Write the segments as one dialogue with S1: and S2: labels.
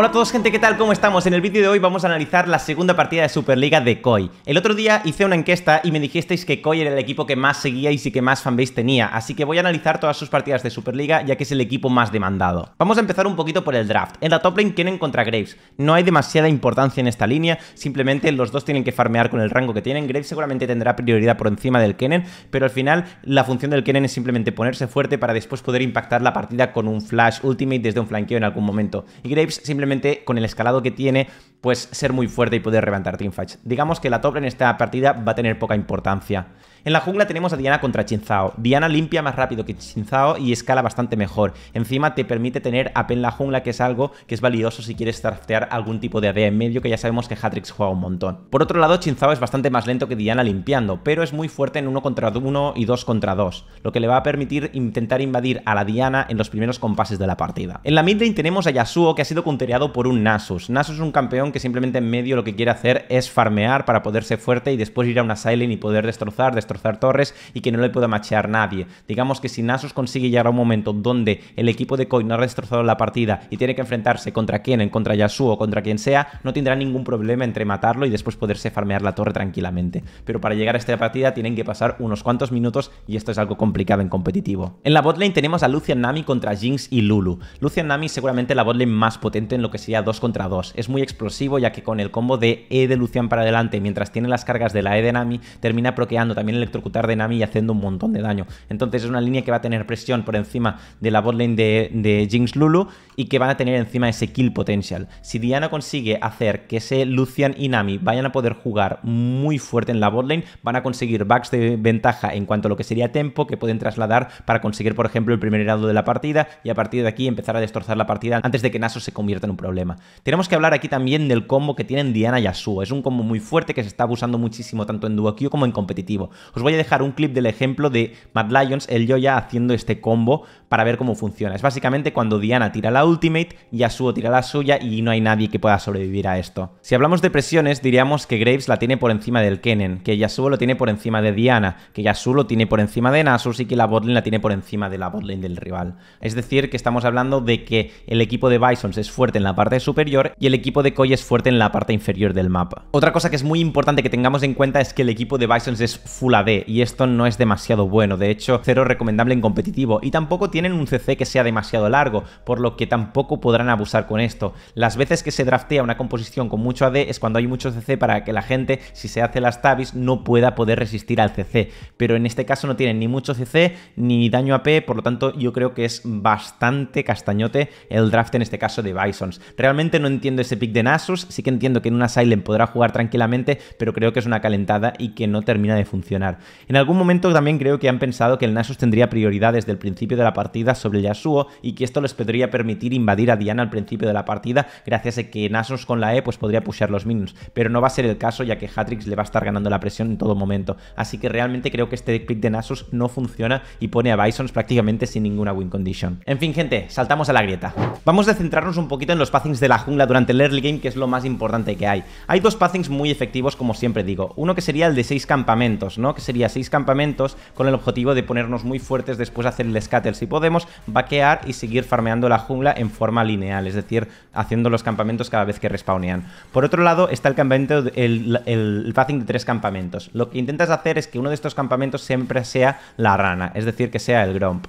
S1: Hola a todos gente, ¿qué tal? ¿Cómo estamos? En el vídeo de hoy vamos a analizar la segunda partida de Superliga de KOI. El otro día hice una encuesta y me dijisteis que KOI era el equipo que más seguíais y que más fanbase tenía, así que voy a analizar todas sus partidas de Superliga ya que es el equipo más demandado. Vamos a empezar un poquito por el draft. En la top lane tienen contra Graves. No hay demasiada importancia en esta línea, simplemente los dos tienen que farmear con el rango que tienen. Graves seguramente tendrá prioridad por encima del Kennen, pero al final la función del Kennen es simplemente ponerse fuerte para después poder impactar la partida con un flash ultimate desde un flanqueo en algún momento. Y Graves simplemente con el escalado que tiene, pues ser muy fuerte y poder reventar teamfights. Digamos que la top en esta partida va a tener poca importancia. En la jungla tenemos a Diana contra Chinzao. Diana limpia más rápido que Chinzao y escala bastante mejor. Encima te permite tener AP en la jungla, que es algo que es valioso si quieres draftear algún tipo de AD en medio, que ya sabemos que Hatrix juega un montón. Por otro lado, Chinzao es bastante más lento que Diana limpiando, pero es muy fuerte en 1 contra 1 y 2 contra 2, lo que le va a permitir intentar invadir a la Diana en los primeros compases de la partida. En la mid lane tenemos a Yasuo, que ha sido countereado por un Nasus. Nasus es un campeón que simplemente en medio lo que quiere hacer es farmear para poderse fuerte y después ir a una Silent y poder destrozar, destrozar torres y que no le pueda machear nadie. Digamos que si Nasus consigue llegar a un momento donde el equipo de Coin no ha destrozado la partida y tiene que enfrentarse contra en contra Yasuo, contra quien sea, no tendrá ningún problema entre matarlo y después poderse farmear la torre tranquilamente. Pero para llegar a esta partida tienen que pasar unos cuantos minutos y esto es algo complicado en competitivo. En la botlane tenemos a Lucian Nami contra Jinx y Lulu. Lucian Nami seguramente la botlane más potente en lo que sería 2 contra 2. Es muy explosivo ya que con el combo de E de Lucian para adelante mientras tiene las cargas de la E de Nami termina bloqueando también electrocutar de Nami y haciendo un montón de daño. Entonces es una línea que va a tener presión por encima de la botlane de, de Jinx Lulu y que van a tener encima ese kill potential. Si Diana consigue hacer que ese Lucian y Nami vayan a poder jugar muy fuerte en la botlane, van a conseguir backs de ventaja en cuanto a lo que sería tempo que pueden trasladar para conseguir, por ejemplo, el primer grado de la partida y a partir de aquí empezar a destrozar la partida antes de que Naso se convierta en un problema. Tenemos que hablar aquí también del combo que tienen Diana y Yasuo. Es un combo muy fuerte que se está abusando muchísimo tanto en duo como en competitivo. Os voy a dejar un clip del ejemplo de Mad Lions, el Yoya, haciendo este combo para ver cómo funciona. Es básicamente cuando Diana tira la ultimate, Yasuo tira la suya y no hay nadie que pueda sobrevivir a esto. Si hablamos de presiones, diríamos que Graves la tiene por encima del Kennen, que Yasuo lo tiene por encima de Diana, que Yasuo lo tiene por encima de Nasus y que la botlane la tiene por encima de la botlane del rival. Es decir, que estamos hablando de que el equipo de Bisons es fuerte en la parte superior y el equipo de Koi es fuerte en la parte inferior del mapa. Otra cosa que es muy importante que tengamos en cuenta es que el equipo de Bisons es full AD, y esto no es demasiado bueno, de hecho cero recomendable en competitivo y tampoco tienen un CC que sea demasiado largo, por lo que tampoco podrán abusar con esto. Las veces que se draftea una composición con mucho AD es cuando hay mucho CC para que la gente, si se hace las tabis, no pueda poder resistir al CC, pero en este caso no tienen ni mucho CC ni daño AP, por lo tanto yo creo que es bastante castañote el draft en este caso de Bisons. Realmente no entiendo ese pick de Nasus, sí que entiendo que en una Silent podrá jugar tranquilamente, pero creo que es una calentada y que no termina de funcionar. En algún momento también creo que han pensado que el Nasus tendría prioridad desde el principio de la partida sobre Yasuo y que esto les podría permitir invadir a Diana al principio de la partida gracias a que Nasus con la E pues podría pushear los minions, pero no va a ser el caso ya que Hatrix le va a estar ganando la presión en todo momento, así que realmente creo que este pick de Nasus no funciona y pone a Bisons prácticamente sin ninguna win condition. En fin gente, saltamos a la grieta. Vamos a centrarnos un poquito en los pathings de la jungla durante el early game que es lo más importante que hay. Hay dos pathings muy efectivos como siempre digo, uno que sería el de 6 campamentos, ¿no? sería seis campamentos, con el objetivo de ponernos muy fuertes, después de hacer el scatter si podemos, vaquear y seguir farmeando la jungla en forma lineal, es decir, haciendo los campamentos cada vez que respawnean. Por otro lado está el campamento, el, el, de tres campamentos. Lo que intentas hacer es que uno de estos campamentos siempre sea la rana, es decir, que sea el grump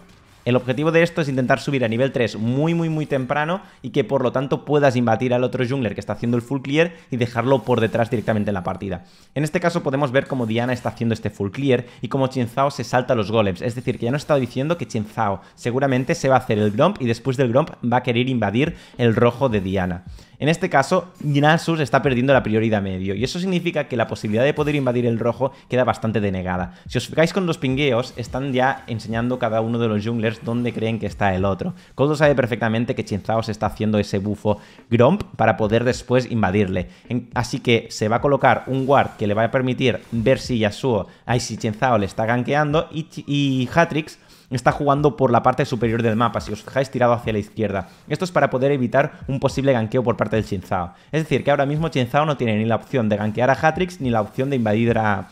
S1: el objetivo de esto es intentar subir a nivel 3 muy, muy, muy temprano y que por lo tanto puedas invadir al otro jungler que está haciendo el full clear y dejarlo por detrás directamente en la partida. En este caso podemos ver cómo Diana está haciendo este full clear y cómo Chinzao se salta a los golems. Es decir, que ya no está diciendo que Chinzao seguramente se va a hacer el gromp y después del gromp va a querer invadir el rojo de Diana. En este caso, Gnasus está perdiendo la prioridad medio, y eso significa que la posibilidad de poder invadir el rojo queda bastante denegada. Si os fijáis con los pingueos, están ya enseñando cada uno de los junglers dónde creen que está el otro. Koldo sabe perfectamente que Chinzao se está haciendo ese bufo Gromp para poder después invadirle. así que se va a colocar un guard que le va a permitir ver si Yasuo, ay, si Chinzao le está gankeando, y, y Hatrix está jugando por la parte superior del mapa, si os fijáis tirado hacia la izquierda. Esto es para poder evitar un posible ganqueo por parte del Chinzao. Es decir, que ahora mismo Chinzao no tiene ni la opción de ganquear a Hatrix ni la opción de invadir a,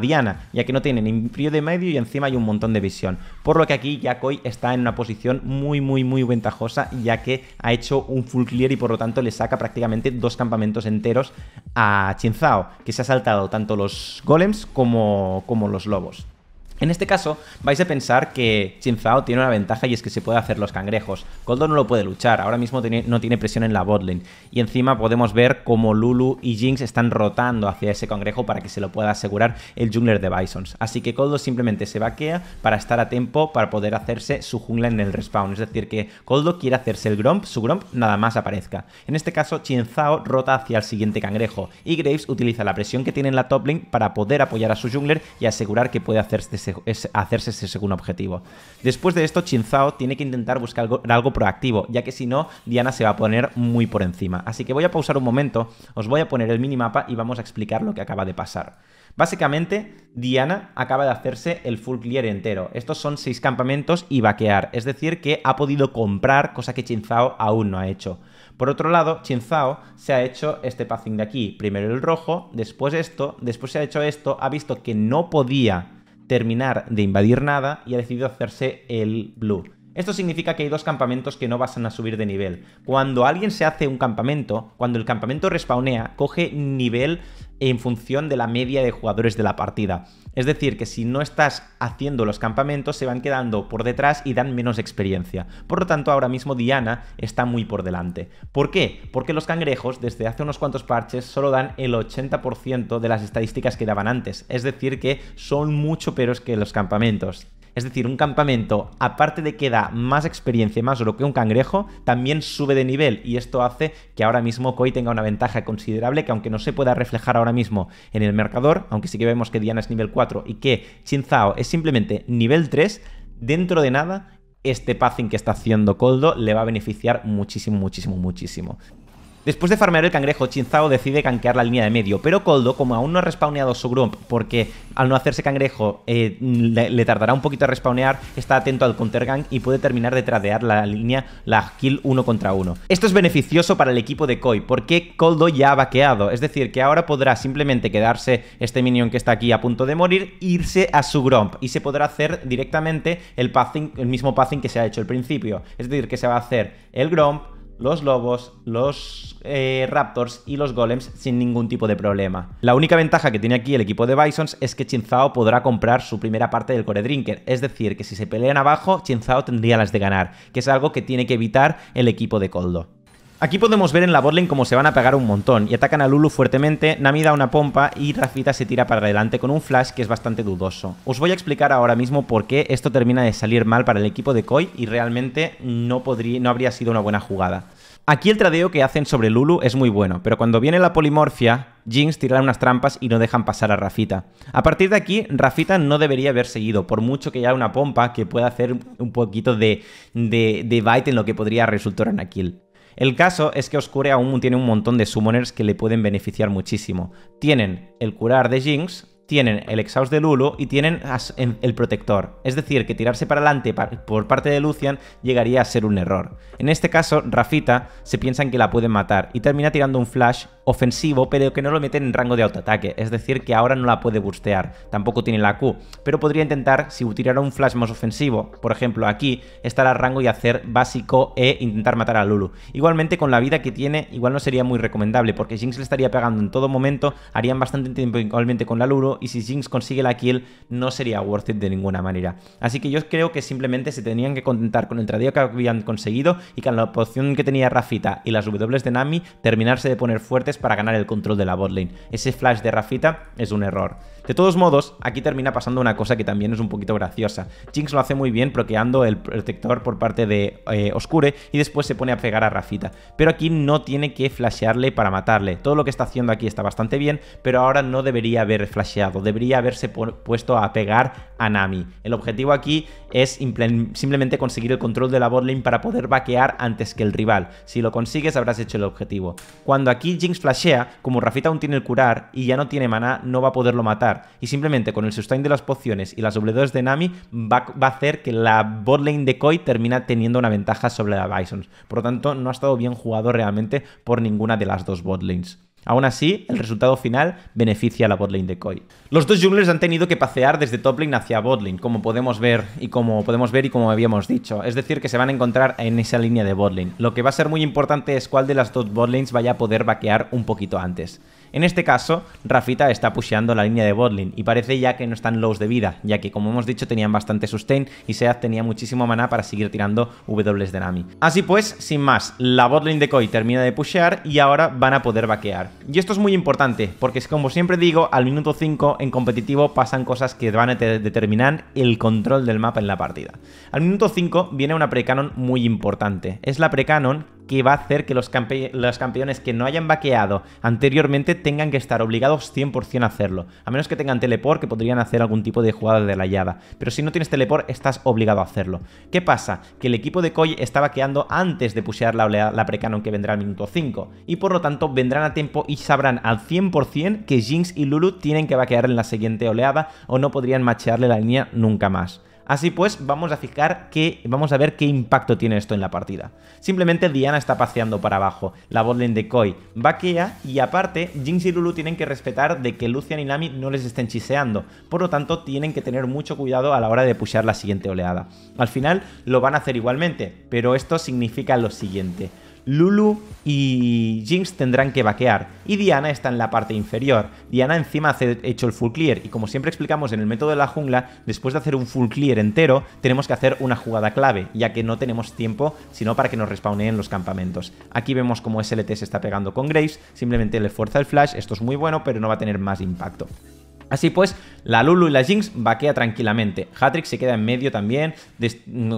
S1: Diana, ya que no tiene ni frío de medio y encima hay un montón de visión. Por lo que aquí Yakoi está en una posición muy, muy, muy ventajosa, ya que ha hecho un full clear y por lo tanto le saca prácticamente dos campamentos enteros a Chinzao, que se ha saltado tanto los golems como, como los lobos. En este caso, vais a pensar que Zhao tiene una ventaja y es que se puede hacer los cangrejos. Koldo no lo puede luchar, ahora mismo no tiene presión en la botlane. Y encima podemos ver cómo Lulu y Jinx están rotando hacia ese cangrejo para que se lo pueda asegurar el jungler de Bisons. Así que Koldo simplemente se vaquea para estar a tiempo para poder hacerse su jungla en el respawn. Es decir, que Koldo quiere hacerse el Gromp, su Gromp nada más aparezca. En este caso, Zhao rota hacia el siguiente cangrejo y Graves utiliza la presión que tiene en la top para poder apoyar a su jungler y asegurar que puede hacerse hacerse ese segundo objetivo. Después de esto, Chinzao tiene que intentar buscar algo, proactivo, ya que si no, Diana se va a poner muy por encima. Así que voy a pausar un momento, os voy a poner el minimapa y vamos a explicar lo que acaba de pasar. Básicamente, Diana acaba de hacerse el full clear entero. Estos son seis campamentos y vaquear, es decir, que ha podido comprar, cosa que Chinzao aún no ha hecho. Por otro lado, Chinzao se ha hecho este passing de aquí, primero el rojo, después esto, después se ha hecho esto, ha visto que no podía terminar de invadir nada y ha decidido hacerse el blue. Esto significa que hay dos campamentos que no van a subir de nivel. Cuando alguien se hace un campamento, cuando el campamento respawnea, coge nivel en función de la media de jugadores de la partida. Es decir, que si no estás haciendo los campamentos, se van quedando por detrás y dan menos experiencia. Por lo tanto, ahora mismo Diana está muy por delante. ¿Por qué? Porque los cangrejos, desde hace unos cuantos parches, solo dan el 80% de las estadísticas que daban antes. Es decir, que son mucho peores que los campamentos. Es decir, un campamento, aparte de que da más experiencia y más oro que un cangrejo, también sube de nivel y esto hace que ahora mismo Koi tenga una ventaja considerable que aunque no se pueda reflejar ahora mismo en el mercador, aunque sí que vemos que Diana es nivel 4 y que Chinzao es simplemente nivel 3, dentro de nada este pathing que está haciendo Coldo le va a beneficiar muchísimo, muchísimo, muchísimo. Después de farmear el cangrejo, Chinzao decide canquear la línea de medio, pero Coldo, como aún no ha respawneado su grump, porque al no hacerse cangrejo eh, le, tardará un poquito a respawnear, está atento al counter y puede terminar de tradear la línea, la kill uno contra uno. Esto es beneficioso para el equipo de Koi, porque Coldo ya ha vaqueado, es decir, que ahora podrá simplemente quedarse este minion que está aquí a punto de morir, irse a su grump y se podrá hacer directamente el, el mismo pathing que se ha hecho al principio, es decir, que se va a hacer el grump, los lobos, los eh, raptors y los golems sin ningún tipo de problema. La única ventaja que tiene aquí el equipo de Bisons es que Chinzao podrá comprar su primera parte del Core Drinker, es decir, que si se pelean abajo, Chinzao tendría las de ganar, que es algo que tiene que evitar el equipo de Coldo. Aquí podemos ver en la botlane cómo se van a pegar un montón y atacan a Lulu fuertemente, Nami da una pompa y Rafita se tira para adelante con un flash que es bastante dudoso. Os voy a explicar ahora mismo por qué esto termina de salir mal para el equipo de Koi y realmente no, podría, no habría sido una buena jugada. Aquí el tradeo que hacen sobre Lulu es muy bueno, pero cuando viene la polimorfia, Jinx tiran unas trampas y no dejan pasar a Rafita. A partir de aquí, Rafita no debería haber seguido, por mucho que haya una pompa que pueda hacer un poquito de, de, bite en lo que podría resultar en kill. El caso es que Oscure aún tiene un montón de summoners que le pueden beneficiar muchísimo. Tienen el curar de Jinx, tienen el Exhaust de Lulu y tienen el Protector. Es decir, que tirarse para adelante por parte de Lucian llegaría a ser un error. En este caso, Rafita se piensa en que la pueden matar y termina tirando un flash ofensivo, pero que no lo meten en rango de autoataque, es decir, que ahora no la puede bustear, tampoco tiene la Q, pero podría intentar, si tirara un flash más ofensivo, por ejemplo aquí, estar a rango y hacer básico e intentar matar a Lulu. Igualmente con la vida que tiene, igual no sería muy recomendable, porque Jinx le estaría pegando en todo momento, harían bastante tiempo igualmente con la Lulu, y si Jinx consigue la kill, no sería worth it de ninguna manera. Así que yo creo que simplemente se tenían que contentar con el tradeo que habían conseguido, y con la poción que tenía Rafita y las W de Nami, terminarse de poner fuertes para ganar el control de la botlane. Ese flash de Rafita es un error. De todos modos, aquí termina pasando una cosa que también es un poquito graciosa. Jinx lo hace muy bien bloqueando el protector por parte de eh, Oscure y después se pone a pegar a Rafita. Pero aquí no tiene que flashearle para matarle. Todo lo que está haciendo aquí está bastante bien, pero ahora no debería haber flasheado. Debería haberse puesto a pegar a Nami. El objetivo aquí es simplemente conseguir el control de la botlane para poder vaquear antes que el rival. Si lo consigues habrás hecho el objetivo. Cuando aquí Jinx flashea, como Rafita aún tiene el curar y ya no tiene maná, no va a poderlo matar. Y simplemente con el sustain de las pociones y las dobledores de Nami va, va a hacer que la botlane de Koi termina teniendo una ventaja sobre la Bison. Por lo tanto, no ha estado bien jugado realmente por ninguna de las dos botlanes. Aún así, el resultado final beneficia a la botlane de Koi. Los dos junglers han tenido que pasear desde top hacia botlane, como podemos ver y como podemos ver y como habíamos dicho. Es decir, que se van a encontrar en esa línea de botlane. Lo que va a ser muy importante es cuál de las dos botlanes vaya a poder vaquear un poquito antes. En este caso, Rafita está pusheando la línea de botlane y parece ya que no están lows de vida, ya que como hemos dicho tenían bastante sustain y Seath tenía muchísimo maná para seguir tirando W de Nami. Así pues, sin más, la botlane de Koi termina de pushear y ahora van a poder vaquear. Y esto es muy importante, porque como siempre digo, al minuto 5 en competitivo pasan cosas que van a determinar el control del mapa en la partida. Al minuto 5 viene una precanon muy importante. Es la precanon que va a hacer que los, los, campeones que no hayan vaqueado anteriormente tengan que estar obligados 100% a hacerlo. A menos que tengan teleport, que podrían hacer algún tipo de jugada de la yada. Pero si no tienes teleport, estás obligado a hacerlo. ¿Qué pasa? Que el equipo de Koi está vaqueando antes de pushear la, oleada, la precanon que vendrá al minuto 5. Y por lo tanto, vendrán a tiempo y sabrán al 100% que Jinx y Lulu tienen que vaquear en la siguiente oleada o no podrían machearle la línea nunca más. Así pues, vamos a fijar que vamos a ver qué impacto tiene esto en la partida. Simplemente Diana está paseando para abajo, la botlane de Koi vaquea y aparte Jinx y Lulu tienen que respetar de que Lucian y Nami no les estén chiseando, por lo tanto tienen que tener mucho cuidado a la hora de pushear la siguiente oleada. Al final lo van a hacer igualmente, pero esto significa lo siguiente. Lulu y Jinx tendrán que vaquear. Y Diana está en la parte inferior. Diana encima ha hecho el full clear. Y como siempre explicamos en el método de la jungla, después de hacer un full clear entero, tenemos que hacer una jugada clave, ya que no tenemos tiempo sino para que nos respawneen los campamentos. Aquí vemos cómo SLT se está pegando con Graves, simplemente le fuerza el flash, esto es muy bueno, pero no va a tener más impacto. Así pues, la Lulu y la Jinx vaquea tranquilamente. Hatrix se queda en medio también,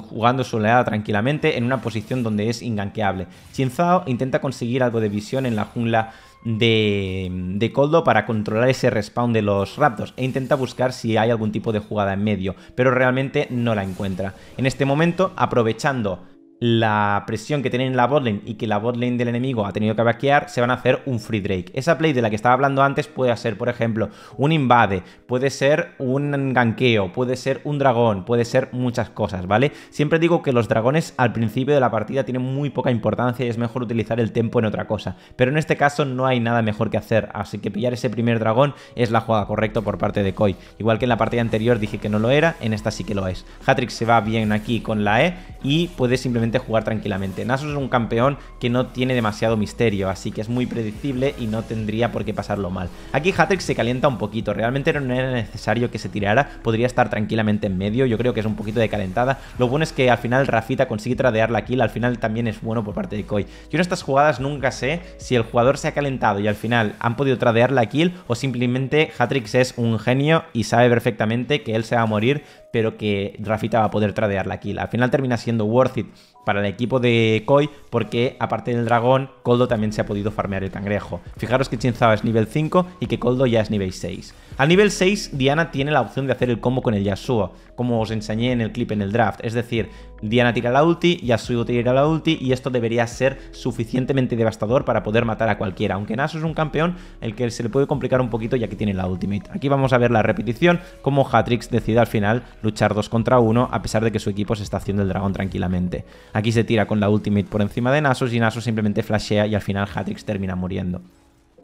S1: jugando su oleada tranquilamente en una posición donde es inganqueable. Chinzao intenta conseguir algo de visión en la jungla de, de Coldo para controlar ese respawn de los Raptors e intenta buscar si hay algún tipo de jugada en medio, pero realmente no la encuentra. En este momento, aprovechando la presión que tienen en la botlane y que la botlane del enemigo ha tenido que vaquear, se van a hacer un free drake. Esa play de la que estaba hablando antes puede ser, por ejemplo, un invade, puede ser un ganqueo, puede ser un dragón, puede ser muchas cosas, ¿vale? Siempre digo que los dragones al principio de la partida tienen muy poca importancia y es mejor utilizar el tempo en otra cosa. Pero en este caso no hay nada mejor que hacer, así que pillar ese primer dragón es la jugada correcta por parte de Koi. Igual que en la partida anterior dije que no lo era, en esta sí que lo es. Hatrix se va bien aquí con la E y puede simplemente jugar tranquilamente. Nasus es un campeón que no tiene demasiado misterio, así que es muy predecible y no tendría por qué pasarlo mal. Aquí Hatrix se calienta un poquito, realmente no era necesario que se tirara, podría estar tranquilamente en medio, yo creo que es un poquito de calentada. Lo bueno es que al final Rafita consigue tradear la kill, al final también es bueno por parte de Koi. Yo en estas jugadas nunca sé si el jugador se ha calentado y al final han podido tradear la kill o simplemente Hatrix es un genio y sabe perfectamente que él se va a morir, pero que Rafita va a poder tradear la kill. Al final termina siendo worth it para el equipo de Koi, porque aparte del dragón, Koldo también se ha podido farmear el cangrejo. Fijaros que Chinzao es nivel 5 y que Koldo ya es nivel 6. Al nivel 6, Diana tiene la opción de hacer el combo con el Yasuo como os enseñé en el clip en el draft. Es decir, Diana tira la ulti, Yasuo tira la ulti y esto debería ser suficientemente devastador para poder matar a cualquiera. Aunque Naso es un campeón, el que se le puede complicar un poquito ya que tiene la ultimate. Aquí vamos a ver la repetición, cómo Hatrix decide al final luchar dos contra uno a pesar de que su equipo se está haciendo el dragón tranquilamente. Aquí se tira con la ultimate por encima de Nasus y Naso simplemente flashea y al final Hatrix termina muriendo.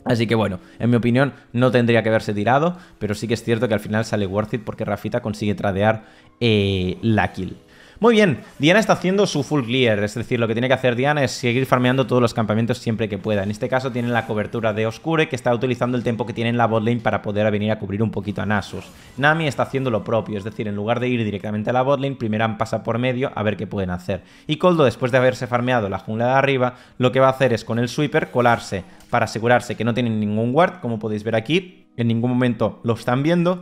S1: Así que bueno, en mi opinión no tendría que haberse tirado, pero sí que es cierto que al final sale worth it porque Rafita consigue tradear eh, la kill. Muy bien, Diana está haciendo su full clear, es decir, lo que tiene que hacer Diana es seguir farmeando todos los campamentos siempre que pueda. En este caso tiene la cobertura de Oscure, que está utilizando el tiempo que tiene en la botlane para poder venir a cubrir un poquito a Nasus. Nami está haciendo lo propio, es decir, en lugar de ir directamente a la botlane, primero pasa por medio a ver qué pueden hacer. Y Coldo, después de haberse farmeado la jungla de arriba, lo que va a hacer es con el sweeper colarse para asegurarse que no tienen ningún ward, como podéis ver aquí. En ningún momento lo están viendo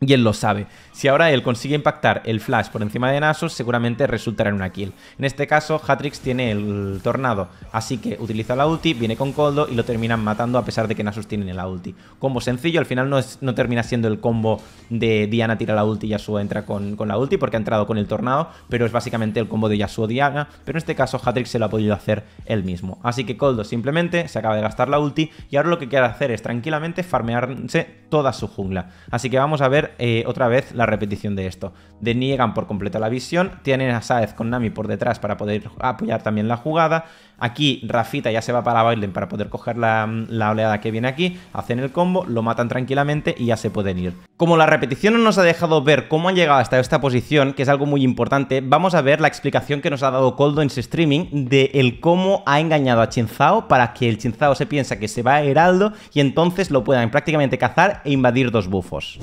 S1: y él lo sabe. Si ahora él consigue impactar el Flash por encima de Nasus, seguramente resultará en una kill. En este caso, Hatrix tiene el Tornado, así que utiliza la ulti, viene con Coldo y lo terminan matando a pesar de que Nasus tiene la ulti. Combo sencillo, al final no, es, no termina siendo el combo de Diana tira la ulti y Yasuo entra con, con, la ulti porque ha entrado con el Tornado, pero es básicamente el combo de Yasuo-Diana, pero en este caso Hatrix se lo ha podido hacer él mismo. Así que Coldo simplemente se acaba de gastar la ulti y ahora lo que quiere hacer es tranquilamente farmearse toda su jungla. Así que vamos a ver eh, otra vez la repetición de esto. Deniegan por completo la visión, tienen a Saez con Nami por detrás para poder apoyar también la jugada. Aquí Rafita ya se va para Bailen para poder coger la, oleada que viene aquí, hacen el combo, lo matan tranquilamente y ya se pueden ir. Como la repetición no nos ha dejado ver cómo han llegado hasta esta posición, que es algo muy importante, vamos a ver la explicación que nos ha dado Coldo en streaming de el cómo ha engañado a Chinzao para que el Chinzao se piensa que se va a Heraldo y entonces lo puedan prácticamente cazar e invadir dos bufos.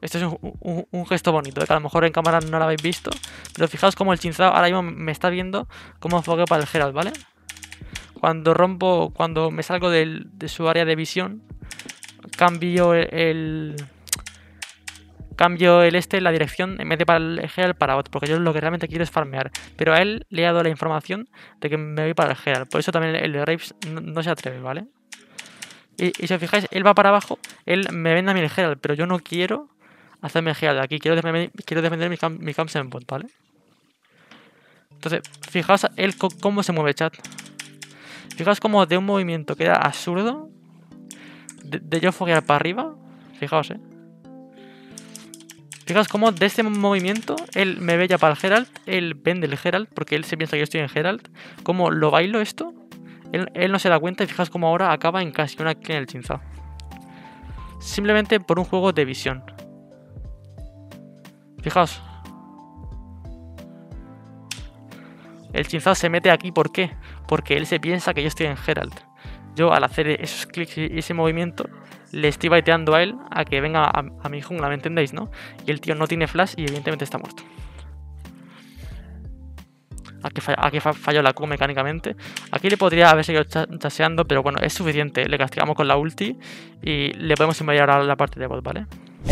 S2: Esto es un, gesto bonito, que a lo mejor en cámara no lo habéis visto. Pero fijaos cómo el chinzao ahora mismo me está viendo Como enfoque para el Herald, ¿vale? Cuando rompo, cuando me salgo de su área de visión, cambio el, cambio el este, la dirección, en vez de para el Herald para otro, porque yo lo que realmente quiero es farmear. Pero a él le he dado la información de que me voy para el Herald. Por eso también el de Raves no, se atreve, ¿vale? Y, si os fijáis, él va para abajo, él me vende a mi Herald, pero yo no quiero hacerme real de aquí. Quiero defender, quiero defender mi, camp, en ¿vale? Entonces, fijaos el cómo se mueve, chat. Fijaos cómo de un movimiento que era absurdo, de, yo foguear para arriba, fijaos, eh. Fijaos cómo de este movimiento él me ve ya para el Herald, él vende el Geralt porque él se piensa que yo estoy en Geralt Como lo bailo esto, él, no se da cuenta y fijaos cómo ahora acaba en casi una en el chinza. Simplemente por un juego de visión. Fijaos. El chinzado se mete aquí, ¿por qué? Porque él se piensa que yo estoy en Herald. Yo al hacer esos clics y ese movimiento, le estoy baiteando a él a que venga a, mi jungla, ¿me entendéis, no? Y el tío no tiene flash y evidentemente está muerto. Aquí, falló, la Q mecánicamente. Aquí le podría haber seguido chaseando, pero bueno, es suficiente. Le castigamos con la ulti y le podemos invadir ahora la parte de bot, ¿vale?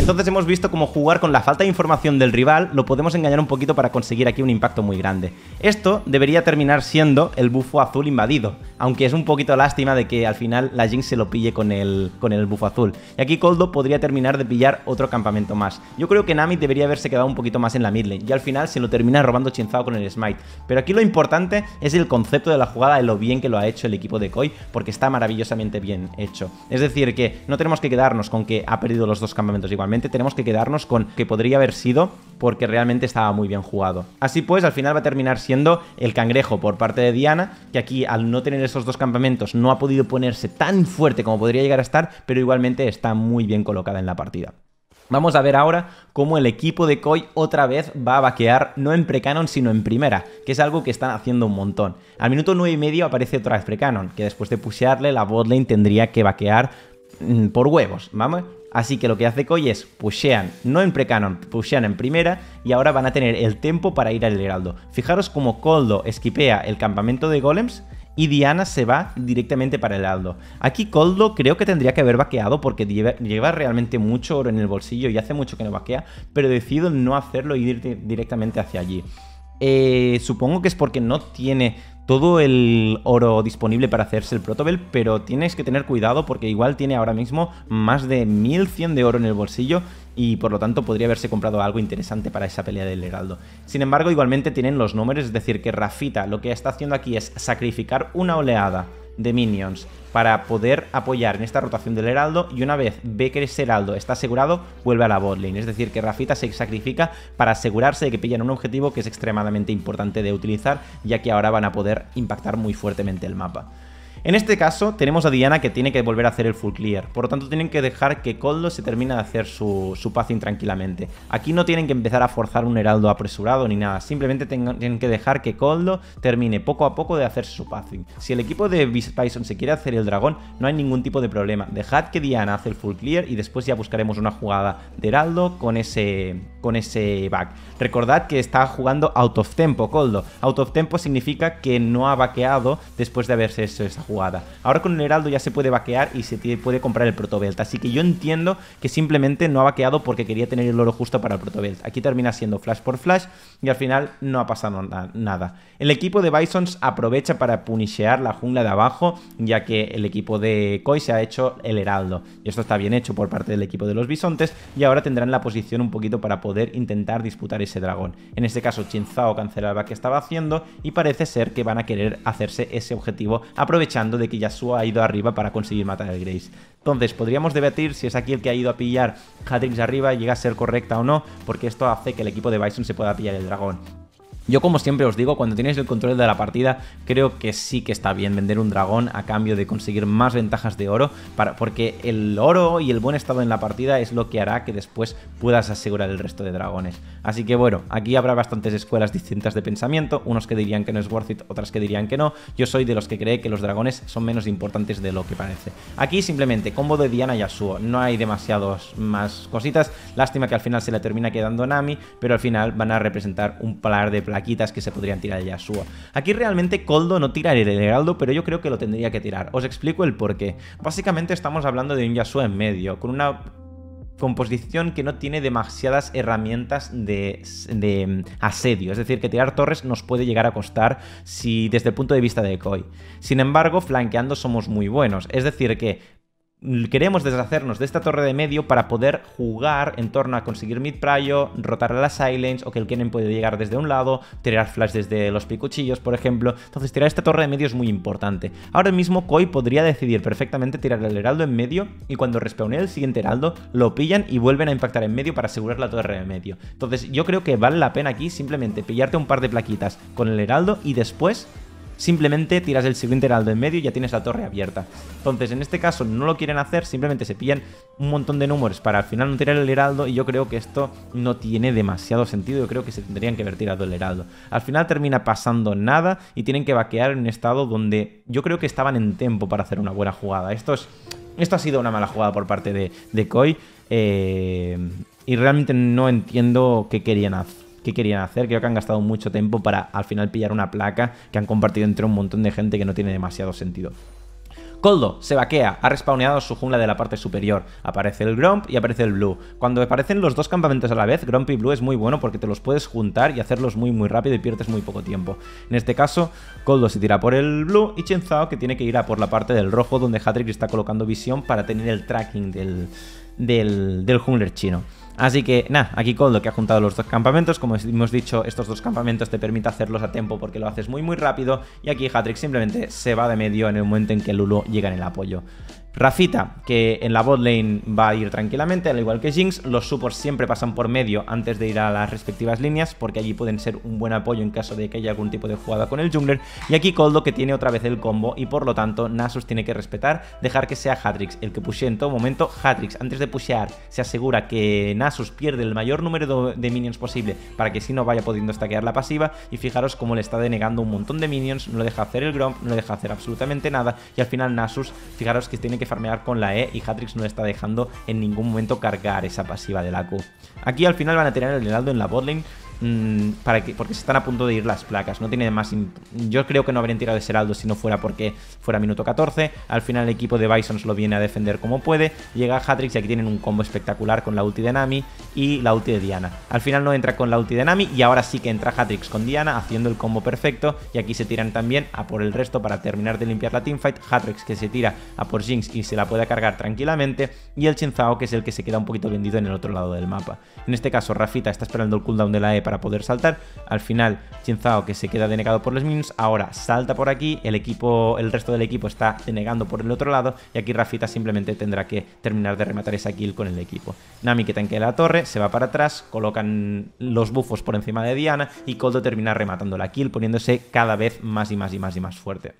S1: Entonces hemos visto cómo jugar con la falta de información del rival lo podemos engañar un poquito para conseguir aquí un impacto muy grande. Esto debería terminar siendo el bufo azul invadido, aunque es un poquito lástima de que al final la Jinx se lo pille con el, con el bufo azul. Y aquí Coldo podría terminar de pillar otro campamento más. Yo creo que Nami debería haberse quedado un poquito más en la midlane y al final se lo termina robando chinzado con el smite. Pero aquí lo importante es el concepto de la jugada y lo bien que lo ha hecho el equipo de Koi porque está maravillosamente bien hecho. Es decir, que no tenemos que quedarnos con que ha perdido los dos campamentos igualmente tenemos que quedarnos con que podría haber sido porque realmente estaba muy bien jugado. Así pues, al final va a terminar siendo el cangrejo por parte de Diana, que aquí al no tener esos dos campamentos no ha podido ponerse tan fuerte como podría llegar a estar, pero igualmente está muy bien colocada en la partida. Vamos a ver ahora cómo el equipo de Koi otra vez va a vaquear, no en Precanon, sino en primera, que es algo que están haciendo un montón. Al minuto 9 y medio aparece otra vez que después de pusearle la botlane tendría que vaquear mm, por huevos, ¿vamos? Así que lo que hace Koi es pushean, no en precanon, pushean en primera y ahora van a tener el tiempo para ir al heraldo. Fijaros como Coldo esquipea el campamento de golems y Diana se va directamente para el heraldo. Aquí Coldo creo que tendría que haber vaqueado porque lleva, realmente mucho oro en el bolsillo y hace mucho que no vaquea, pero decido no hacerlo y ir directamente hacia allí. Eh, supongo que es porque no tiene todo el oro disponible para hacerse el Protobel, pero tienes que tener cuidado porque igual tiene ahora mismo más de 1100 de oro en el bolsillo y por lo tanto podría haberse comprado algo interesante para esa pelea del Heraldo. Sin embargo, igualmente tienen los números, es decir, que Rafita lo que está haciendo aquí es sacrificar una oleada de minions para poder apoyar en esta rotación del Heraldo y una vez ve que ese Heraldo está asegurado, vuelve a la botlane. Es decir, que Rafita se sacrifica para asegurarse de que pillan un objetivo que es extremadamente importante de utilizar, ya que ahora van a poder impactar muy fuertemente el mapa. En este caso, tenemos a Diana que tiene que volver a hacer el full clear, por lo tanto tienen que dejar que Coldo se termine de hacer su, su tranquilamente. Aquí no tienen que empezar a forzar un heraldo apresurado ni nada, simplemente tienen que dejar que Coldo termine poco a poco de hacer su passing. Si el equipo de Beast se quiere hacer el dragón, no hay ningún tipo de problema. Dejad que Diana hace el full clear y después ya buscaremos una jugada de heraldo con ese, con ese back. Recordad que está jugando out of tempo Coldo. Out of tempo significa que no ha vaqueado después de haberse hecho esa jugada. Ahora con el Heraldo ya se puede vaquear y se puede comprar el Protobelt. Así que yo entiendo que simplemente no ha vaqueado porque quería tener el oro justo para el Protobelt. Aquí termina siendo flash por flash y al final no ha pasado nada. El equipo de Bisons aprovecha para punishear la jungla de abajo, ya que el equipo de Koi se ha hecho el Heraldo. Y esto está bien hecho por parte del equipo de los Bisontes y ahora tendrán la posición un poquito para poder intentar disputar ese dragón. En este caso, Chinzao cancelaba que estaba haciendo y parece ser que van a querer hacerse ese objetivo aprovechando de que Yasuo ha ido arriba para conseguir matar al Grace. Entonces, podríamos debatir si es aquí el que ha ido a pillar Hadrix arriba, llega a ser correcta o no, porque esto hace que el equipo de Bison se pueda pillar el dragón. Yo como siempre os digo, cuando tenéis el control de la partida, creo que sí que está bien vender un dragón a cambio de conseguir más ventajas de oro, porque el oro y el buen estado en la partida es lo que hará que después puedas asegurar el resto de dragones. Así que bueno, aquí habrá bastantes escuelas distintas de pensamiento, unos que dirían que no es worth it, otras que dirían que no. Yo soy de los que cree que los dragones son menos importantes de lo que parece. Aquí simplemente combo de Diana y Yasuo, no hay demasiados más cositas. Lástima que al final se le termina quedando Nami, pero al final van a representar un par de plan que se podrían tirar de Yasuo. Aquí realmente Coldo no tira el Heraldo, pero yo creo que lo tendría que tirar. Os explico el porqué. Básicamente estamos hablando de un Yasuo en medio, con una composición que no tiene demasiadas herramientas de, mm, asedio. Es decir, que tirar torres nos puede llegar a costar si desde el punto de vista de Koi. Sin embargo, flanqueando somos muy buenos. Es decir, que queremos deshacernos de esta torre de medio para poder jugar en torno a conseguir mid prayo, rotar a las silence o que el kenen puede llegar desde un lado, tirar flash desde los picuchillos, por ejemplo. Entonces tirar esta torre de medio es muy importante. Ahora mismo Koi podría decidir perfectamente tirar el heraldo en medio y cuando respawnee el siguiente heraldo lo pillan y vuelven a impactar en medio para asegurar la torre de medio. Entonces yo creo que vale la pena aquí simplemente pillarte un par de plaquitas con el heraldo y después simplemente tiras el siguiente heraldo en medio y ya tienes la torre abierta. Entonces, en este caso no lo quieren hacer, simplemente se pillan un montón de números para al final no tirar el heraldo y yo creo que esto no tiene demasiado sentido, yo creo que se tendrían que haber tirado el heraldo. Al final termina pasando nada y tienen que vaquear en un estado donde yo creo que estaban en tiempo para hacer una buena jugada. Esto es... Esto ha sido una mala jugada por parte de, de Koi. Eh, y realmente no entiendo qué querían hacer qué querían hacer. Creo que han gastado mucho tiempo para al final pillar una placa que han compartido entre un montón de gente que no tiene demasiado sentido. Coldo se vaquea, ha respawneado su jungla de la parte superior. Aparece el Grump y aparece el Blue. Cuando aparecen los dos campamentos a la vez, Grump y Blue es muy bueno porque te los puedes juntar y hacerlos muy muy rápido y pierdes muy poco tiempo. En este caso, Coldo se tira por el Blue y Chen que tiene que ir a por la parte del rojo donde Hatrick está colocando visión para tener el tracking del jungler chino. Así que nada, aquí Coldo que ha juntado los dos campamentos, como hemos dicho, estos dos campamentos te permite hacerlos a tiempo porque lo haces muy muy rápido y aquí Hatrick simplemente se va de medio en el momento en que Lulu llega en el apoyo. Rafita, que en la bot lane va a ir tranquilamente, al igual que Jinx. Los supports siempre pasan por medio antes de ir a las respectivas líneas, porque allí pueden ser un buen apoyo en caso de que haya algún tipo de jugada con el jungler. Y aquí Coldo, que tiene otra vez el combo, y por lo tanto Nasus tiene que respetar, dejar que sea Hatrix el que Pushe en todo momento. Hatrix, antes de pushear, se asegura que Nasus pierde el mayor número de minions posible para que si no vaya pudiendo stackear la pasiva. Y fijaros cómo le está denegando un montón de minions, no le deja hacer el gromp, no le deja hacer absolutamente nada. Y al final Nasus, fijaros que tiene que farmear con la E y Hatrix no está dejando en ningún momento cargar esa pasiva de la Q. Aquí al final van a tener el Heraldo en la botlane Mm, para que, porque se están a punto de ir las placas. No tiene más. Yo creo que no habrían tirado de Seraldo si no fuera porque fuera minuto 14. Al final el equipo de Bisons lo viene a defender como puede. Llega Hatrix y aquí tienen un combo espectacular con la ulti de Nami y la ulti de Diana. Al final no entra con la ulti de Nami y ahora sí que entra Hatrix con Diana haciendo el combo perfecto. Y aquí se tiran también a por el resto para terminar de limpiar la teamfight. Hatrix que se tira a por Jinx y se la puede cargar tranquilamente. Y el Chinzao que es el que se queda un poquito vendido en el otro lado del mapa. En este caso Rafita está esperando el cooldown de la EP para poder saltar. Al final, Chinzao que se queda denegado por los minions, ahora salta por aquí, el equipo, el resto del equipo está denegando por el otro lado y aquí Rafita simplemente tendrá que terminar de rematar esa kill con el equipo. Nami que tanquea la torre, se va para atrás, colocan los bufos por encima de Diana y Coldo termina rematando la kill poniéndose cada vez más y más y más y más fuerte.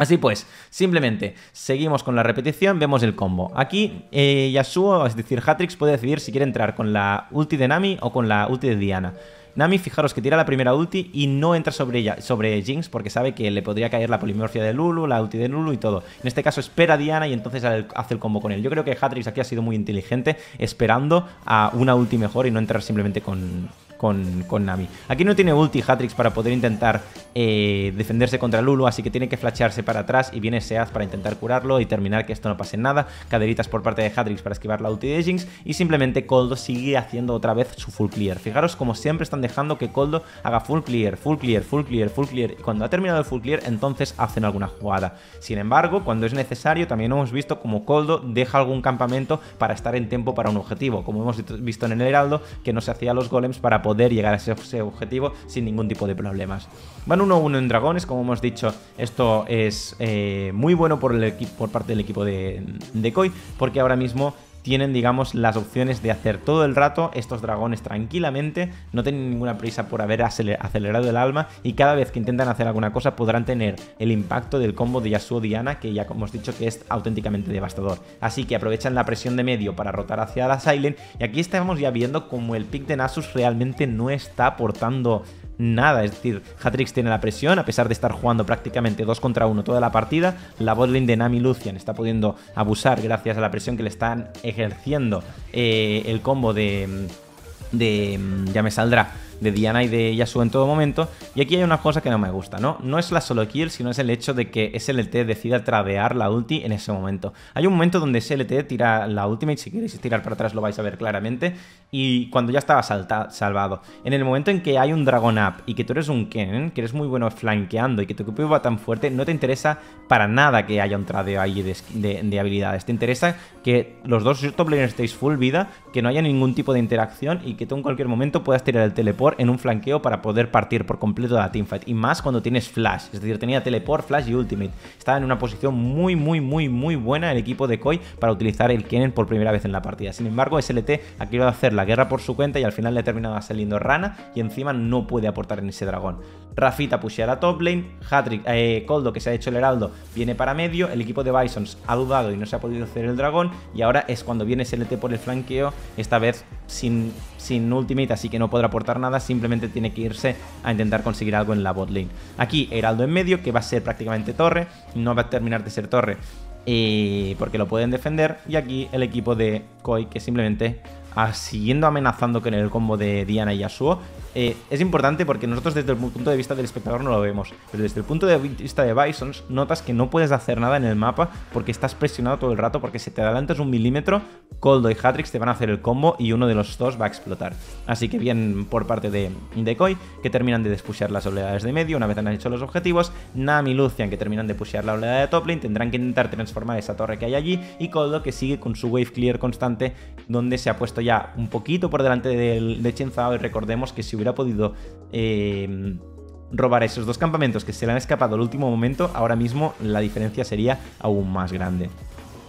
S1: Así pues, simplemente seguimos con la repetición, vemos el combo. Aquí eh, Yasuo, es decir, Hatrix puede decidir si quiere entrar con la ulti de Nami o con la ulti de Diana. Nami, fijaros que tira la primera ulti y no entra sobre ella, sobre Jinx porque sabe que le podría caer la polimorfia de Lulu, la ulti de Lulu y todo. En este caso espera a Diana y entonces hace el combo con él. Yo creo que Hatrix aquí ha sido muy inteligente esperando a una ulti mejor y no entrar simplemente con, con, Nami. Aquí no tiene ulti Hatrix para poder intentar eh, defenderse contra Lulu, así que tiene que flashearse para atrás y viene Seaz para intentar curarlo y terminar que esto no pase nada. Caderitas por parte de Hatrix para esquivar la ulti de Jinx y simplemente Coldo sigue haciendo otra vez su full clear. Fijaros como siempre están dejando que Coldo haga full clear, full clear, full clear, full clear y cuando ha terminado el full clear entonces hacen alguna jugada. Sin embargo, cuando es necesario también hemos visto como Coldo deja algún campamento para estar en tiempo para un objetivo, como hemos visto en el Heraldo que no se hacía los golems para poder poder llegar a ese, objetivo sin ningún tipo de problemas. Van 1-1 en dragones, como hemos dicho, esto es eh, muy bueno por, el por parte del equipo de, de Koi, porque ahora mismo tienen, digamos, las opciones de hacer todo el rato estos dragones tranquilamente, no tienen ninguna prisa por haber acelerado el alma y cada vez que intentan hacer alguna cosa podrán tener el impacto del combo de Yasuo Diana, que ya hemos dicho que es auténticamente devastador. Así que aprovechan la presión de medio para rotar hacia la Silent y aquí estamos ya viendo como el pick de Nasus realmente no está aportando nada. Es decir, Hatrix tiene la presión, a pesar de estar jugando prácticamente 2 contra 1 toda la partida, la botlane de Nami Lucian está pudiendo abusar gracias a la presión que le están ejerciendo eh, el combo de, de... ya me saldrá de Diana y de Yasuo en todo momento. Y aquí hay una cosa que no me gusta, ¿no? No es la solo kill, sino es el hecho de que SLT decida tradear la ulti en ese momento. Hay un momento donde SLT tira la Y si queréis tirar para atrás lo vais a ver claramente, y cuando ya estaba salvado. En el momento en que hay un Dragon Up y que tú eres un Ken, que eres muy bueno flanqueando y que tu equipo va tan fuerte, no te interesa para nada que haya un tradeo ahí de, habilidades. Te interesa que los dos top laners estéis full vida, que no haya ningún tipo de interacción y que tú en cualquier momento puedas tirar el teleport en un flanqueo para poder partir por completo de la teamfight. Y más cuando tienes Flash. Es decir, tenía Teleport, Flash y Ultimate. Estaba en una posición muy, muy, muy, muy buena el equipo de Koi para utilizar el Kennen por primera vez en la partida. Sin embargo, SLT ha querido hacer la guerra por su cuenta y al final le ha terminado saliendo Rana y encima no puede aportar en ese dragón. Rafita a la top lane, Hatrick, eh, Coldo que se ha hecho el heraldo viene para medio, el equipo de Bisons ha dudado y no se ha podido hacer el dragón y ahora es cuando viene SLT por el flanqueo, esta vez sin, sin ultimate así que no podrá aportar nada, simplemente tiene que irse a intentar conseguir algo en la bot lane. Aquí heraldo en medio que va a ser prácticamente torre, no va a terminar de ser torre eh, porque lo pueden defender y aquí el equipo de Koi que simplemente... ha siguiendo amenazando con el combo de Diana y Yasuo, eh, es importante porque nosotros desde el punto de vista del espectador no lo vemos, pero desde el punto de vista de Bisons notas que no puedes hacer nada en el mapa porque estás presionado todo el rato porque si te adelantas un milímetro, Coldo y Hatrix te van a hacer el combo y uno de los dos va a explotar. Así que bien por parte de Decoy, que terminan de despushear las oleadas de medio una vez han hecho los objetivos, Nami y Lucian que terminan de pushear la oleada de top lane, tendrán que intentar transformar esa torre que hay allí y Coldo que sigue con su wave clear constante donde se ha puesto ya un poquito por delante del de y recordemos que si hubiera ha podido eh, robar esos dos campamentos que se le han escapado al último momento, ahora mismo la diferencia sería aún más grande.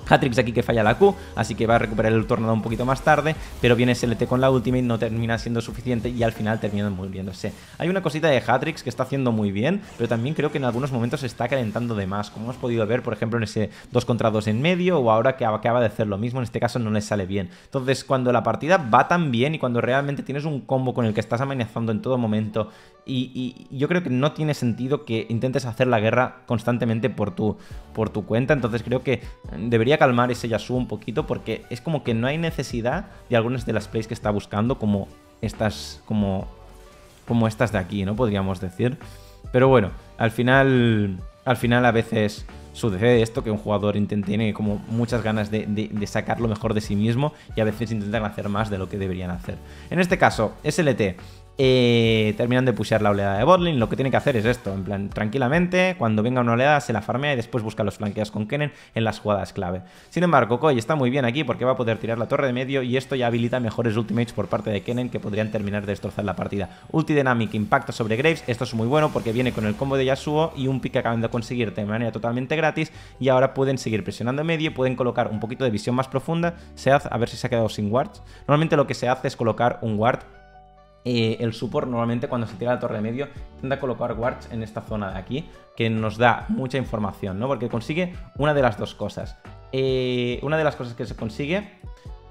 S1: Hatrix aquí que falla la Q, así que va a recuperar el tornado un poquito más tarde, pero viene SLT con la ultimate, no termina siendo suficiente y al final termina muriéndose. Hay una cosita de Hatrix que está haciendo muy bien, pero también creo que en algunos momentos se está calentando de más, como hemos podido ver, por ejemplo, en ese 2 contra 2 en medio o ahora que acaba de hacer lo mismo, en este caso no le sale bien. Entonces, cuando la partida va tan bien y cuando realmente tienes un combo con el que estás amenazando en todo momento y, y yo creo que no tiene sentido que intentes hacer la guerra constantemente por tu, por tu cuenta, entonces creo que debería calmar ese Yasuo un poquito porque es como que no hay necesidad de algunas de las plays que está buscando como estas, como, como estas de aquí, ¿no? Podríamos decir. Pero bueno, al final, al final a veces sucede esto, que un jugador tiene como muchas ganas de, sacar lo mejor de sí mismo y a veces intentan hacer más de lo que deberían hacer. En este caso, SLT eh, terminan de pushear la oleada de botlane. Lo que tiene que hacer es esto, en plan, tranquilamente, cuando venga una oleada se la farmea y después busca los flanqueos con Kennen en las jugadas clave. Sin embargo, Koi está muy bien aquí porque va a poder tirar la torre de medio y esto ya habilita mejores ultimates por parte de Kennen que podrían terminar de destrozar la partida. Ulti Dynamic impacta sobre Graves, esto es muy bueno porque viene con el combo de Yasuo y un pick que acaban de conseguir de manera totalmente gratis y ahora pueden seguir presionando medio, pueden colocar un poquito de visión más profunda, se hace a ver si se ha quedado sin wards. Normalmente lo que se hace es colocar un ward eh, el support normalmente cuando se tira la torre de medio intenta colocar wards en esta zona de aquí, que nos da mucha información, ¿no? Porque consigue una de las dos cosas. Eh, una de las cosas que se consigue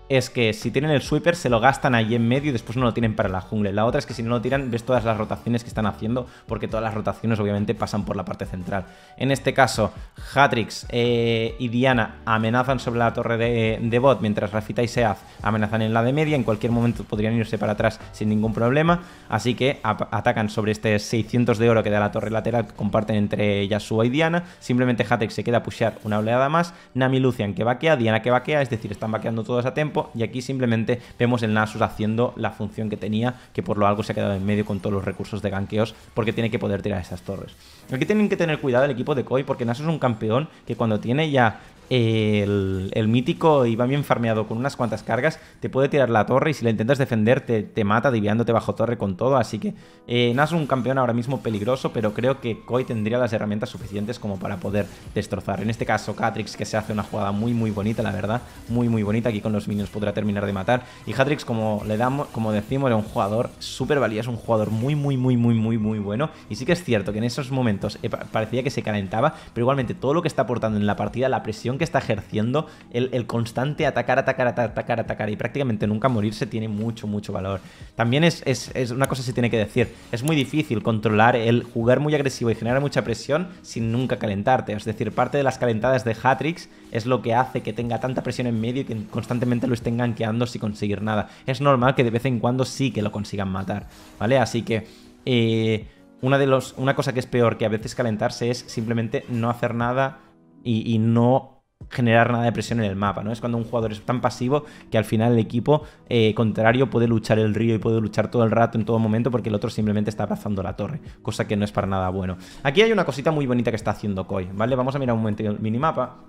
S1: es que si tienen el sweeper se lo gastan allí en medio y después no lo tienen para la jungle. La otra es que si no lo tiran ves todas las rotaciones que están haciendo porque todas las rotaciones obviamente pasan por la parte central. En este caso, Hatrix eh, y Diana amenazan sobre la torre de, bot mientras Rafita y Seaz amenazan en la de media. En cualquier momento podrían irse para atrás sin ningún problema. Así que atacan sobre este 600 de oro que da la torre lateral que comparten entre Yasuo y Diana. Simplemente Hatrix se queda a pushear una oleada más. Nami Lucian que vaquea, Diana que vaquea, es decir, están vaqueando todos a tiempo y aquí simplemente vemos el Nasus haciendo la función que tenía, que por lo algo se ha quedado en medio con todos los recursos de ganqueos porque tiene que poder tirar estas torres. Aquí tienen que tener cuidado el equipo de Koi porque Nasus es un campeón que cuando tiene ya el, mítico iba bien farmeado con unas cuantas cargas, te puede tirar la torre y si la intentas defender te, mata diviándote bajo torre con todo, así que eh, es un campeón ahora mismo peligroso, pero creo que Koi tendría las herramientas suficientes como para poder destrozar. En este caso Catrix que se hace una jugada muy muy bonita, la verdad, muy muy bonita, aquí con los minions podrá terminar de matar y Catrix como le damos, como decimos, era un jugador súper valía, es un jugador muy muy muy muy muy muy bueno y sí que es cierto que en esos momentos eh, parecía que se calentaba, pero igualmente todo lo que está aportando en la partida, la presión que está ejerciendo, el, constante atacar, atacar, atacar, atacar, y prácticamente nunca morirse tiene mucho, mucho valor. También es, una cosa que se tiene que decir, es muy difícil controlar el jugar muy agresivo y generar mucha presión sin nunca calentarte. Es decir, parte de las calentadas de Hatrix es lo que hace que tenga tanta presión en medio y que constantemente lo estén ganqueando sin conseguir nada. Es normal que de vez en cuando sí que lo consigan matar, ¿vale? Así que... Eh, una, de los, una cosa que es peor que a veces calentarse es simplemente no hacer nada y no generar nada de presión en el mapa, ¿no? Es cuando un jugador es tan pasivo que al final el equipo eh, contrario puede luchar el río y puede luchar todo el rato en todo momento porque el otro simplemente está abrazando la torre, cosa que no es para nada bueno. Aquí hay una cosita muy bonita que está haciendo Koi, ¿vale? Vamos a mirar un momento el minimapa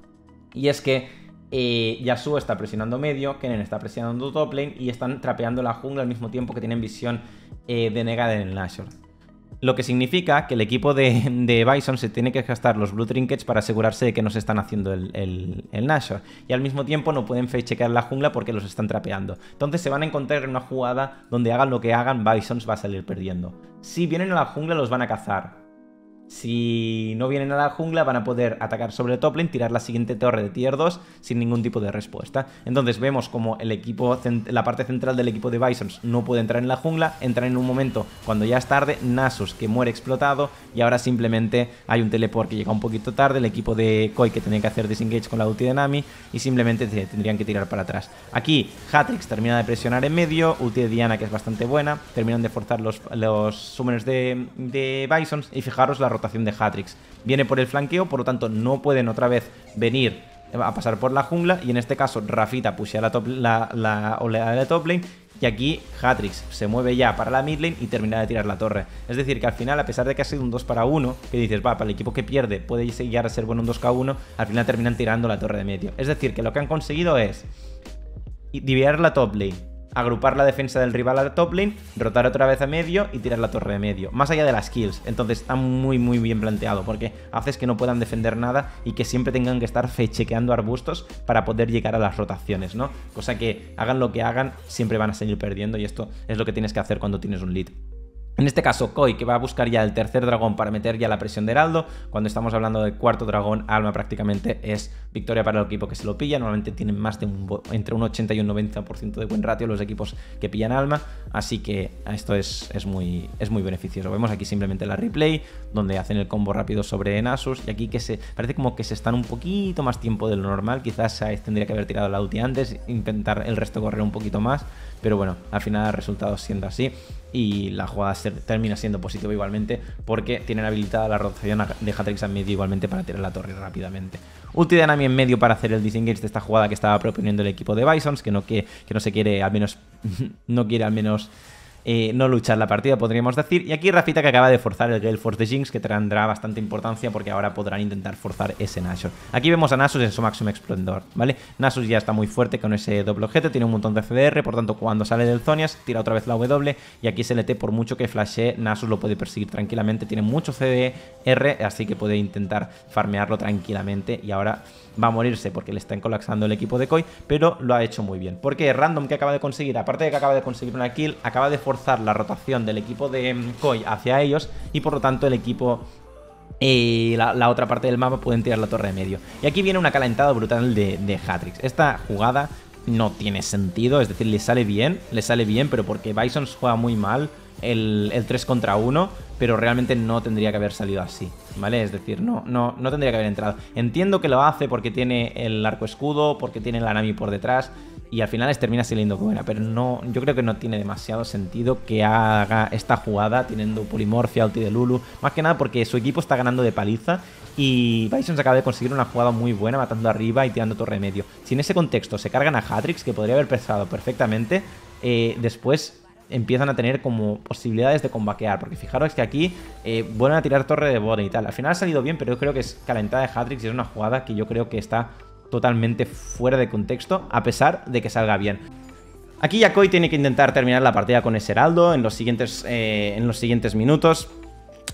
S1: y es que... Eh, Yasuo está presionando medio, Kennen está presionando top lane y están trapeando la jungla al mismo tiempo que tienen visión eh, de denegada en el Nashor. Lo que significa que el equipo de, Bison se tiene que gastar los Blue Trinkets para asegurarse de que no se están haciendo el, el, Nashor. Y al mismo tiempo no pueden chequear la jungla porque los están trapeando. Entonces se van a encontrar en una jugada donde hagan lo que hagan, Bison va a salir perdiendo. Si vienen a la jungla los van a cazar. Si no vienen a la jungla van a poder atacar sobre el top lane, tirar la siguiente torre de tier 2 sin ningún tipo de respuesta. Entonces vemos como el equipo, la parte central del equipo de Bisons no puede entrar en la jungla, entra en un momento cuando ya es tarde, Nasus que muere explotado y ahora simplemente hay un teleport que llega un poquito tarde, el equipo de Koi que tenía que hacer disengage con la ulti de Nami y simplemente se tendrían que tirar para atrás. Aquí Hatrix termina de presionar en medio, ulti de Diana que es bastante buena, terminan de forzar los, los de, de Bisons y fijaros la de Hatrix. Viene por el flanqueo, por lo tanto no pueden otra vez venir a pasar por la jungla y en este caso Rafita pushea la, la, oleada de top lane y aquí Hatrix se mueve ya para la mid lane y termina de tirar la torre. Es decir, que al final, a pesar de que ha sido un 2 para 1, que dices, va, para el equipo que pierde puede llegar a ser bueno un 2K1, al final terminan tirando la torre de medio. Es decir, que lo que han conseguido es dividir la top lane, agrupar la defensa del rival a la top lane, rotar otra vez a medio y tirar la torre de medio, más allá de las kills. Entonces está muy muy bien planteado porque haces que no puedan defender nada y que siempre tengan que estar fechequeando arbustos para poder llegar a las rotaciones, ¿no? Cosa que hagan lo que hagan, siempre van a seguir perdiendo y esto es lo que tienes que hacer cuando tienes un lead. En este caso, Koi, que va a buscar ya el tercer dragón para meter ya la presión de Heraldo. Cuando estamos hablando del cuarto dragón, Alma prácticamente es victoria para el equipo que se lo pilla. Normalmente tienen más de entre un 80 y un 90% de buen ratio los equipos que pillan alma. Así que esto es, muy, es muy beneficioso. Vemos aquí simplemente la replay, donde hacen el combo rápido sobre Nasus. Y aquí que se parece como que se están un poquito más tiempo de lo normal. Quizás este tendría que haber tirado la ulti antes, intentar el resto correr un poquito más. Pero bueno, al final ha resultado siendo así y la jugada termina siendo positiva igualmente porque tienen habilitada la rotación de Hatrix a medio igualmente para tirar la torre rápidamente. Ulti de también medio para hacer el disengage de esta jugada que estaba proponiendo el equipo de Bisons, que no, que, no se quiere, al menos, no quiere al menos eh, no luchar la partida, podríamos decir. Y aquí Rafita que acaba de forzar el Gale Force de Jinx, que tendrá bastante importancia porque ahora podrán intentar forzar ese Nashor. Aquí vemos a Nasus en su máximo explendor ¿vale? Nasus ya está muy fuerte con ese doble objeto, tiene un montón de CDR, por tanto cuando sale del Zonias tira otra vez la W y aquí se LT por mucho que flashe Nasus lo puede perseguir tranquilamente, tiene mucho CDR, así que puede intentar farmearlo tranquilamente y ahora va a morirse porque le están colapsando el equipo de Koi, pero lo ha hecho muy bien. Porque Random que acaba de conseguir, aparte de que acaba de conseguir una kill, acaba de forzar la rotación del equipo de mm, Koi hacia ellos y por lo tanto el equipo y eh, la, otra parte del mapa pueden tirar la torre de medio. Y aquí viene una calentada brutal de, de Hatrix. Esta jugada no tiene sentido, es decir, le sale bien, le sale bien, pero porque Bison juega muy mal, el, 3 contra 1, pero realmente no tendría que haber salido así, ¿vale? Es decir, no, no, no tendría que haber entrado. Entiendo que lo hace porque tiene el arco escudo, porque tiene la Nami por detrás, y al final les termina saliendo buena, pero no, yo creo que no tiene demasiado sentido que haga esta jugada teniendo Polimorfia, alti de Lulu, más que nada porque su equipo está ganando de paliza y Bison se acaba de conseguir una jugada muy buena matando arriba y tirando torre medio. Si en ese contexto se cargan a Hatrix, que podría haber pesado perfectamente, eh, después empiezan a tener como posibilidades de combaquear. Porque fijaros que aquí eh, vuelven a tirar torre de bode y tal. Al final ha salido bien, pero yo creo que es calentada de Hatrix y es una jugada que yo creo que está totalmente fuera de contexto, a pesar de que salga bien. Aquí Yakoi tiene que intentar terminar la partida con ese heraldo en los siguientes, eh, en los siguientes minutos.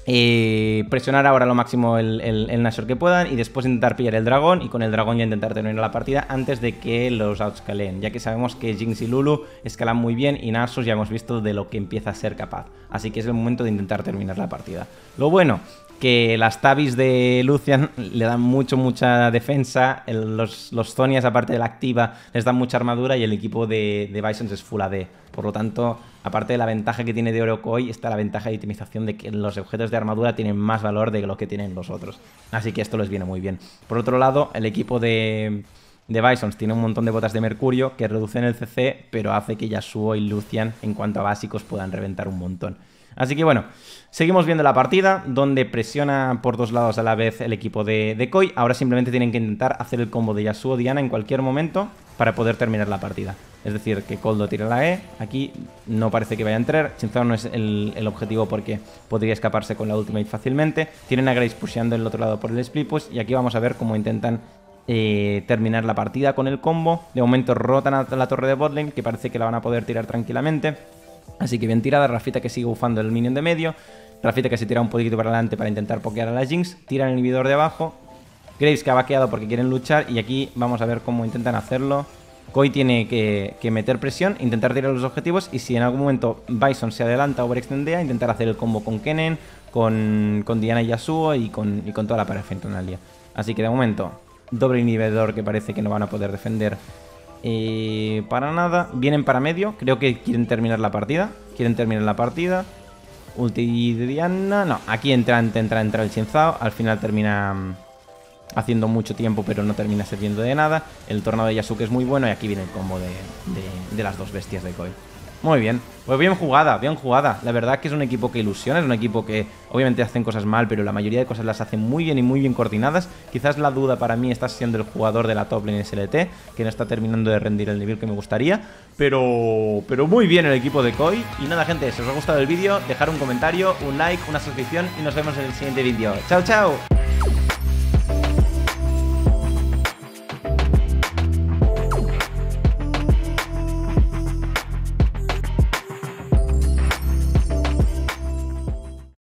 S1: Eh, presionar ahora lo máximo el, el, Nashor que puedan y después intentar pillar el dragón y con el dragón ya intentar terminar la partida antes de que los outscaleen, ya que sabemos que Jinx y Lulu escalan muy bien y Nashor ya hemos visto de lo que empieza a ser capaz, así que es el momento de intentar terminar la partida. Lo bueno, que las tabis de Lucian le dan mucho, mucha defensa, los, los aparte de la activa les dan mucha armadura y el equipo de, de Bisons es full AD, por lo tanto aparte de la ventaja que tiene de Orokoi, está la ventaja de optimización de que los objetos de armadura tienen más valor de lo que tienen los otros. Así que esto les viene muy bien. Por otro lado, el equipo de, de Bisons tiene un montón de botas de mercurio que reducen el CC, pero hace que Yasuo y Lucian, en cuanto a básicos, puedan reventar un montón. Así que bueno, seguimos viendo la partida, donde presiona por dos lados a la vez el equipo de, de Koi. Ahora simplemente tienen que intentar hacer el combo de Yasuo-Diana en cualquier momento para poder terminar la partida. Es decir, que Coldo tira la E. Aquí no parece que vaya a entrar. Chinzón no es el, objetivo porque podría escaparse con la ultimate fácilmente. Tienen a Grace pusheando el otro lado por el split push. Y aquí vamos a ver cómo intentan eh, terminar la partida con el combo. De momento rotan a la torre de botlane, que parece que la van a poder tirar tranquilamente. Así que bien tirada, Rafita que sigue bufando el minion de medio. Rafita que se tira un poquito para adelante para intentar pokear a la Jinx. Tiran el inhibidor de abajo. Graves que ha vaqueado porque quieren luchar. Y aquí vamos a ver cómo intentan hacerlo. Koi tiene que, meter presión, intentar tirar los objetivos y si en algún momento Bison se adelanta o overextendea, intentar hacer el combo con Kenen, con, Diana y Yasuo y con, toda la toda la parafentonalia. Así que de momento, doble inhibidor que parece que no van a poder defender eh, para nada. Vienen para medio, creo que quieren terminar la partida. Quieren terminar la partida. Ulti Diana, no, aquí entra, entra, entra el Chinzao, al final termina haciendo mucho tiempo pero no termina sirviendo de nada. El tornado de Yasuke es muy bueno y aquí viene el combo de, las dos bestias de Koi. Muy bien, pues bien jugada, bien jugada. La verdad que es un equipo que ilusiona, es un equipo que obviamente hacen cosas mal, pero la mayoría de cosas las hacen muy bien y muy bien coordinadas. Quizás la duda para mí está siendo el jugador de la top lane SLT, que no está terminando de rendir el nivel que me gustaría, pero, pero muy bien el equipo de Koi. Y nada gente, si os ha gustado el vídeo, dejar un comentario, un like, una suscripción y nos vemos en el siguiente vídeo. ¡Chao, chao!